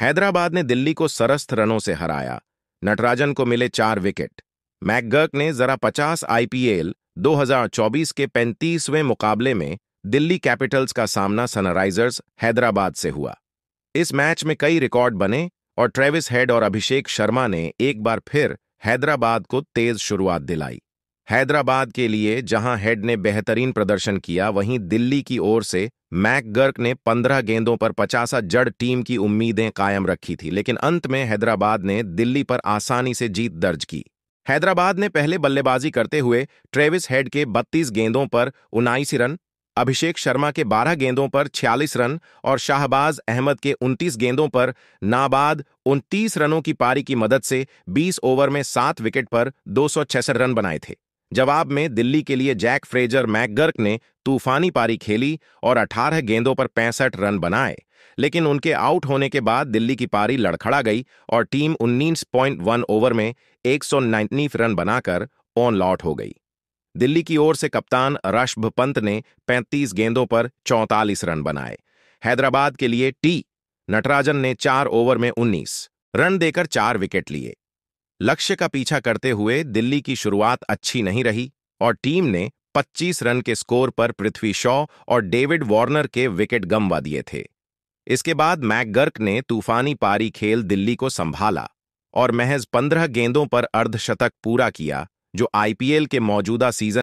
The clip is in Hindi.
हैदराबाद ने दिल्ली को सरस्त रनों से हराया नटराजन को मिले चार विकेट मैकगर्क ने जरा 50 आईपीएल 2024 के 35वें मुकाबले में दिल्ली कैपिटल्स का सामना सनराइजर्स हैदराबाद से हुआ इस मैच में कई रिकॉर्ड बने और ट्रेविस हेड और अभिषेक शर्मा ने एक बार फिर हैदराबाद को तेज शुरुआत दिलाई हैदराबाद के लिए जहां हेड ने बेहतरीन प्रदर्शन किया वहीं दिल्ली की ओर से मैकगर्क ने 15 गेंदों पर पचासा जड़ टीम की उम्मीदें कायम रखी थी लेकिन अंत में हैदराबाद ने दिल्ली पर आसानी से जीत दर्ज की हैदराबाद ने पहले बल्लेबाजी करते हुए ट्रेविस हेड के 32 गेंदों पर उनाईस रन अभिषेक शर्मा के 12 गेंदों पर 46 रन और शाहबाज अहमद के 29 गेंदों पर नाबाद 29 रनों की पारी की मदद से 20 ओवर में सात विकेट पर दो रन बनाए थे जवाब में दिल्ली के लिए जैक फ्रेजर मैकगर्क ने तूफानी पारी खेली और 18 गेंदों पर पैंसठ रन बनाए लेकिन उनके आउट होने के बाद दिल्ली की पारी लड़खड़ा गई और टीम 19.1 ओवर में एक रन बनाकर ऑन लॉट हो गई दिल्ली की ओर से कप्तान रशभ पंत ने 35 गेंदों पर 44 रन बनाए हैदराबाद के लिए टी नटराजन ने चार ओवर में 19 रन देकर चार विकेट लिए लक्ष्य का पीछा करते हुए दिल्ली की शुरुआत अच्छी नहीं रही और टीम ने 25 रन के स्कोर पर पृथ्वी शॉ और डेविड वार्नर के विकेट गंवा दिए थे इसके बाद मैकगर्क ने तूफानी पारी खेल दिल्ली को संभाला और महज 15 गेंदों पर अर्धशतक पूरा किया जो आईपीएल के मौजूदा सीजन